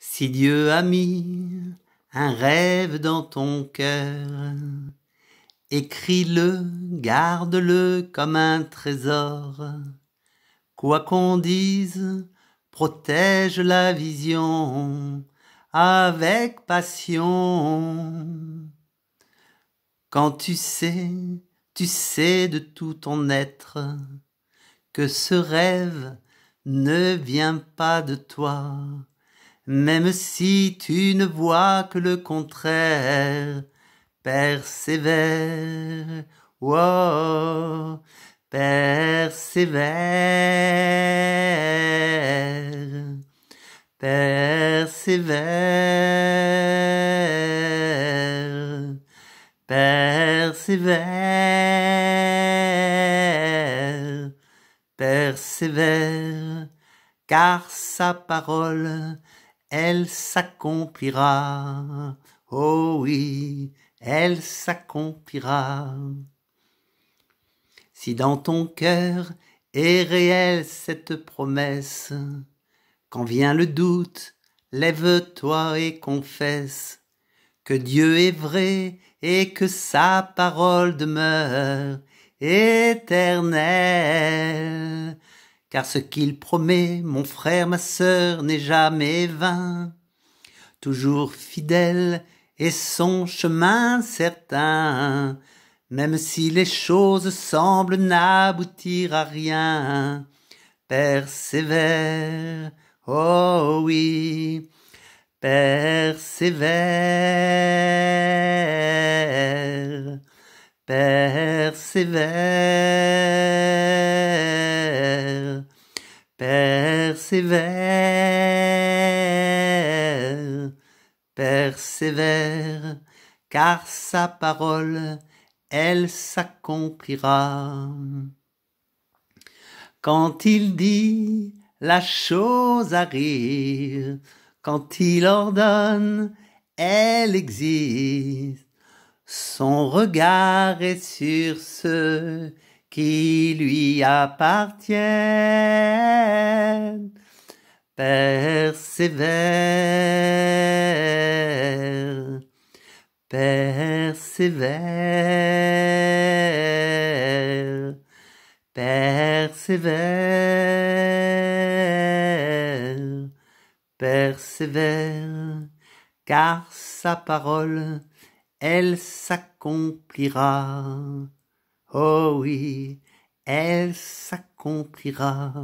Si Dieu a mis un rêve dans ton cœur, écris-le, garde-le comme un trésor. Quoi qu'on dise, protège la vision avec passion. Quand tu sais, tu sais de tout ton être que ce rêve ne vient pas de toi même si tu ne vois que le contraire, persévère, Oh, persévère, persévère, persévère, persévère, car sa parole elle s'accomplira. Oh oui, elle s'accomplira. Si dans ton cœur est réelle cette promesse, quand vient le doute, lève-toi et confesse que Dieu est vrai et que sa parole demeure éternelle car ce qu'il promet, mon frère, ma sœur, n'est jamais vain. Toujours fidèle et son chemin certain, même si les choses semblent n'aboutir à rien. Persévère, oh oui, persévère, persévère. Persévère, persévère, car sa parole, elle s'accomplira. Quand il dit, la chose arrive, quand il ordonne, elle existe. Son regard est sur ceux qui lui appartiennent. Persévère, persévère, persévère, persévère, car sa parole, elle s'accomplira. Oh oui, elle s'accomplira.